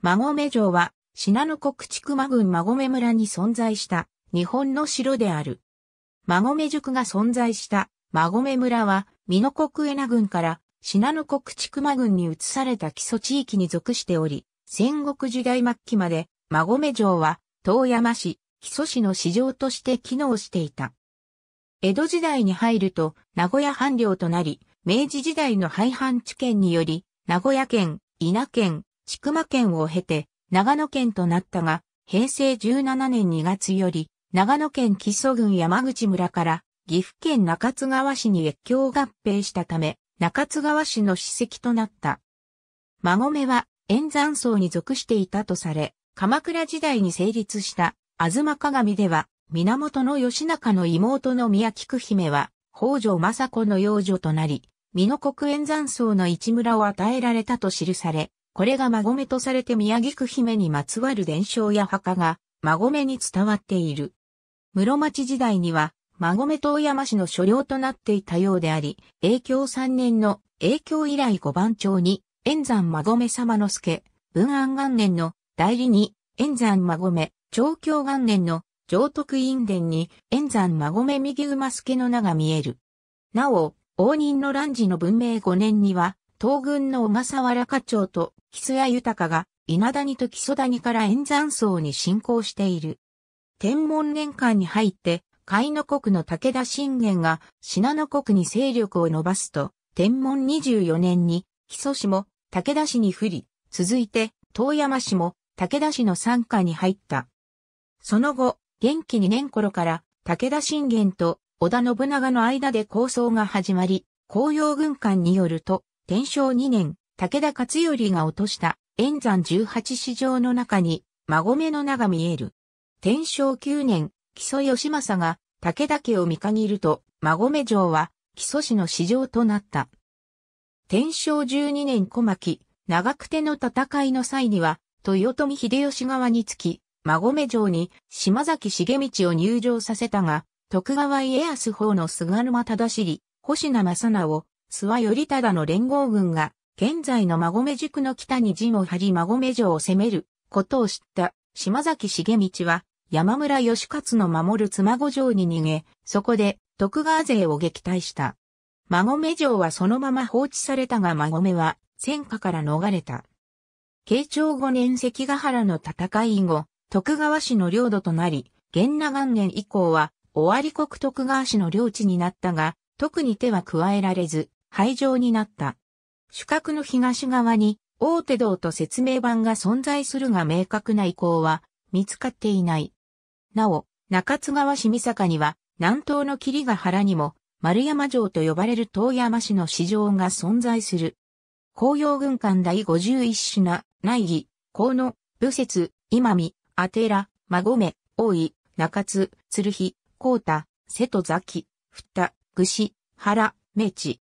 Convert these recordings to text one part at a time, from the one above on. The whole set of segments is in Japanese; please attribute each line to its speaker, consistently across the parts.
Speaker 1: 馬込城は、信濃国筑区馬郡馬込村に存在した日本の城である。馬込塾が存在した馬込村は、美濃国江名郡から信濃国筑馬郡に移された基礎地域に属しており、戦国時代末期まで馬込城は遠山市、木曽市の市場として機能していた。江戸時代に入ると名古屋藩領となり、明治時代の廃藩置県により、名古屋県、稲県、千曲県を経て長野県となったが、平成17年2月より、長野県木曽郡山口村から岐阜県中津川市に越境合併したため、中津川市の史跡となった。馬込は円山荘に属していたとされ、鎌倉時代に成立した東鏡では、源義仲の妹の宮菊姫は、北条政子の養女となり、美濃国円山荘の一村を与えられたと記され、これが馬込とされて宮城区姫にまつわる伝承や墓が馬込に伝わっている。室町時代には馬込遠山市の所領となっていたようであり、永響3年の永響以来五番町に円山馬込様之助、文安元年の代理に円山馬込、長教元年の上徳院殿に円山馬込右馬助の名が見える。なお、応仁の乱時の文明5年には、東軍の小笠原課長と木曽谷豊が稲谷と木曽谷から円山荘に進行している。天文年間に入って、海の国の武田信玄が信濃国に勢力を伸ばすと、天文24年に木曽氏も武田氏に不利、続いて遠山氏も武田氏の参加に入った。その後、元気2年頃から武田信玄と織田信長の間で構想が始まり、紅葉軍艦によると、天正2年、武田勝頼が落とした円山十八市場の中に、孫目の名が見える。天正9年、木曽義政が武田家を見限ると、孫目城は木曽市の市場となった。天正12年小牧、長久手の戦いの際には、豊臣秀吉側につき、孫目城に島崎重道を入城させたが、徳川家康法の菅沼忠尻、星名正直、諏訪頼忠の連合軍が、現在の馬込塾の北に陣を張り馬込城を攻めることを知った島崎重道は、山村義勝の守る妻子城に逃げ、そこで徳川勢を撃退した。馬込城はそのまま放置されたが馬込は戦火から逃れた。慶長5年関ヶ原の戦い以後、徳川氏の領土となり、源長元年以降は、尾張国徳川氏の領地になったが、特に手は加えられず、廃場になった。主角の東側に大手道と説明版が存在するが明確な意向は見つかっていない。なお、中津川市三坂には南東の霧ヶ原にも丸山城と呼ばれる遠山市の市場が存在する。紅葉軍艦第51品、内儀、河野、武節、今見、あてら、孫目、大井、中津、鶴日、高田、瀬戸崎、ふった、ぐし、原、明治、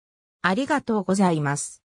Speaker 1: ありがとうございます。